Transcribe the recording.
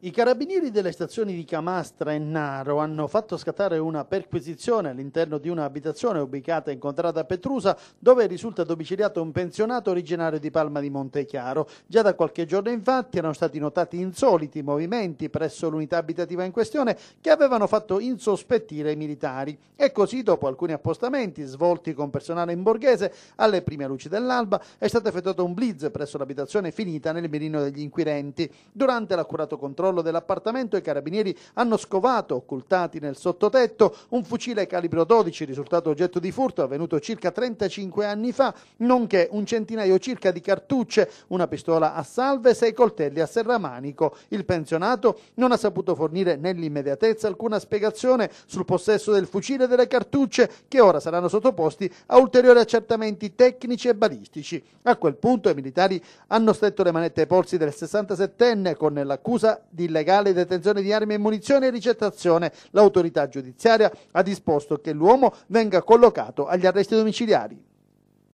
I carabinieri delle stazioni di Camastra e Naro hanno fatto scattare una perquisizione all'interno di un'abitazione ubicata in contrada Petrusa dove risulta domiciliato un pensionato originario di Palma di Montechiaro. Già da qualche giorno infatti erano stati notati insoliti movimenti presso l'unità abitativa in questione che avevano fatto insospettire i militari e così dopo alcuni appostamenti svolti con personale in borghese alle prime luci dell'alba è stato effettuato un blitz presso l'abitazione finita nel mirino degli inquirenti. Durante l'accurato controllo controllo dell'appartamento i carabinieri hanno scovato, occultati nel sottotetto, un fucile calibro 12 risultato oggetto di furto avvenuto circa 35 anni fa, nonché un centinaio circa di cartucce, una pistola a salve, e sei coltelli a serramanico. Il pensionato non ha saputo fornire nell'immediatezza alcuna spiegazione sul possesso del fucile e delle cartucce che ora saranno sottoposti a ulteriori accertamenti tecnici e balistici. A quel punto i militari hanno stretto le manette ai polsi del 67enne con l'accusa di di illegale detenzione di armi e munizioni e ricettazione, l'autorità giudiziaria ha disposto che l'uomo venga collocato agli arresti domiciliari.